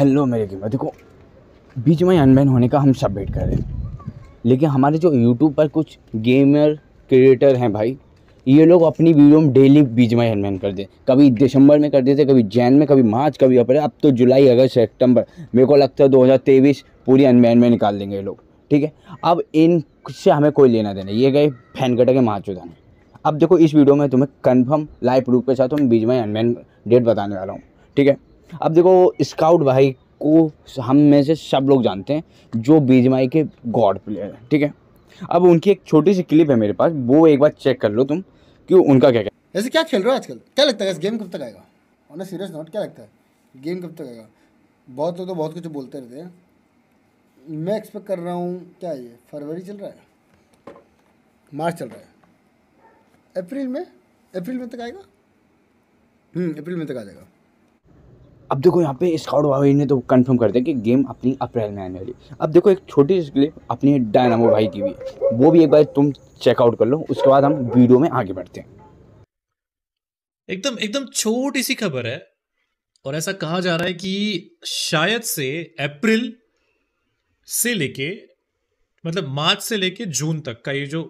hello मेरे gamer देखो बीच में अनबैन होने का हम सब वेट कर रहे हैं लेकिन हमारे जो यूट्यूब पर कुछ गेमर क्रिएटर हैं भाई ये लोग अपनी वीडियो में डेली बीच में अनबैन कर दे कभी दिसंबर में कर देते कभी जैन में कभी मार्च कभी अप्रैल अब तो जुलाई अगस्त सेप्टेम्बर मेरे को लगता है दो पूरी अनबैन में निकाल देंगे ये लोग ठीक है अब इन से हमें कोई लेना देना ये गए फैन कटे के मार्च उदाने अब देखो इस वीडियो में तुम्हें कन्फर्म लाइव प्रूफ के साथ हम बीच में अनबैन डेट बताने वाला हूँ ठीक है अब देखो स्काउट भाई को हम में से सब लोग जानते हैं जो बीज माई के गॉड प्लेयर हैं ठीक है अब उनकी एक छोटी सी क्लिप है मेरे पास वो एक बार चेक कर लो तुम कि उनका क्या क्या वैसे क्या खेल रहे हो आजकल क्या लगता है गेम कब तक आएगा ऑन सीरियस नॉट क्या लगता है गेम कब तक आएगा बहुत लोग तो बहुत कुछ बोलते रहते हैं मैं एक्सपेक्ट कर रहा हूँ क्या ये फरवरी चल रहा है मार्च चल रहा है अप्रैल में अप्रैल में तक आएगा हम्म, अप्रैल में तक आ जाएगा अब देखो यहाँ पे स्काउट भाई ने तो कंफर्म कर दिया कि गेम अपनी अप्रैल में आने वाली है अब देखो एक छोटी सी क्लिप अपने डायनामो भाई की भी वो भी एक बार तुम चेकआउट कर लो उसके बाद हम वीडियो में आगे बढ़ते हैं एकदम एकदम छोटी सी खबर है और ऐसा कहा जा रहा है कि शायद से अप्रैल से लेके मतलब मार्च से लेके जून तक का ये जो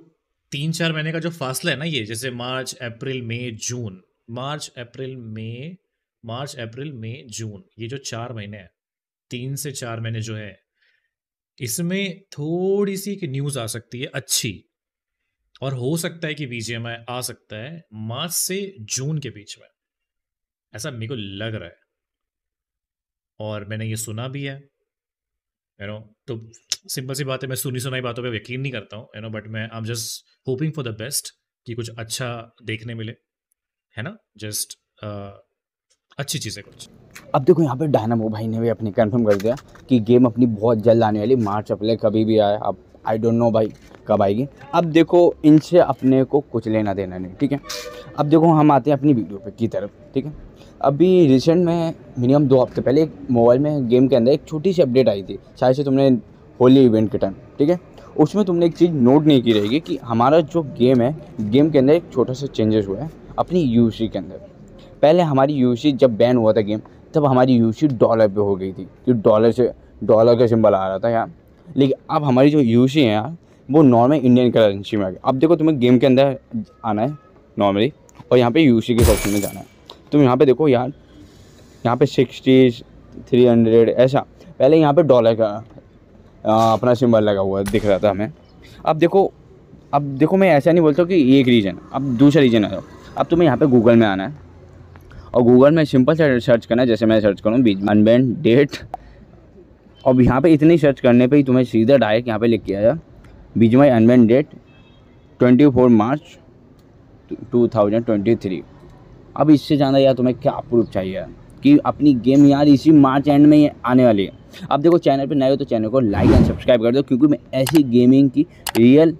तीन चार महीने का जो फासला है ना ये जैसे मार्च अप्रैल मई जून मार्च अप्रैल मई मार्च अप्रैल मई जून ये जो चार महीने हैं तीन से चार महीने जो है इसमें थोड़ी सी एक न्यूज़ आ सकती है अच्छी और हो सकता है कि बीजेएमआई आ सकता है मार्च से जून के बीच में ऐसा मेरे को लग रहा है और मैंने ये सुना भी है यू नो तो सिंपल सी बात है मैं सुनी सुनाई बातों पे यकीन नहीं करता हूँ यू नो बट मैं I am just hoping for the best कि कुछ अच्छा देखने मिले है ना जस्ट अच्छी चीज़ है कुछ अब देखो यहाँ पे डायनामो भाई ने भी अपनी कंफर्म कर दिया कि गेम अपनी बहुत जल्द आने वाली मार्च अप्रैल कभी भी आए अब आई डोंट नो भाई कब आएगी अब देखो इनसे अपने को कुछ लेना देना नहीं ठीक है अब देखो हम आते हैं अपनी वीडियो पे की तरफ ठीक है अभी रिसेंट में मिनिमम दो हफ्ते पहले एक मोबाइल में गेम के अंदर एक छोटी सी अपडेट आई थी शायद से तुमने होली इवेंट के टाइम ठीक है उसमें तुमने एक चीज़ नोट नहीं की रहेगी कि हमारा जो गेम है गेम के अंदर एक छोटा सा चेंजेस हुआ है अपनी यू के अंदर पहले हमारी यू जब बैन हुआ था गेम तब हमारी यू डॉलर पे हो गई थी क्योंकि डॉलर से डॉलर का सिंबल आ रहा था यार लेकिन अब हमारी जो यू है यार वो नॉर्मल इंडियन करेंसी में आ गई अब देखो तुम्हें गेम के अंदर आना है नॉर्मली और यहाँ पे यू के सेक्शन में जाना है तुम यहाँ पे देखो यार यहाँ पे सिक्सटी थ्री हंड्रेड ऐसा पहले यहाँ पे डॉलर का आ, अपना सिंबल लगा हुआ दिख रहा था हमें अब देखो अब देखो मैं ऐसा नहीं बोलता कि एक रीजन अब दूसरा रीजन आ जाओ अब तुम्हें यहाँ पे गूगल में आना है और गूगल में सिंपल से सर्च करना है जैसे मैं सर्च करूँ बीज अनबैंड डेट अब यहाँ पे इतनी सर्च करने पे ही तुम्हें सीधा डायरेक्ट यहाँ पे लिख किया बीज माई अनबैंड डेट 24 मार्च 2023 अब इससे ज़्यादा यार तुम्हें क्या प्रूफ चाहिए कि अपनी गेम यार इसी मार्च एंड में आने वाली है अब देखो चैनल पे नए हो तो चैनल को लाइक एंड सब्सक्राइब कर दो क्योंकि मैं ऐसी गेमिंग की रियल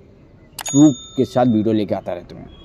प्रूफ के साथ वीडियो लेके आता रहता हूँ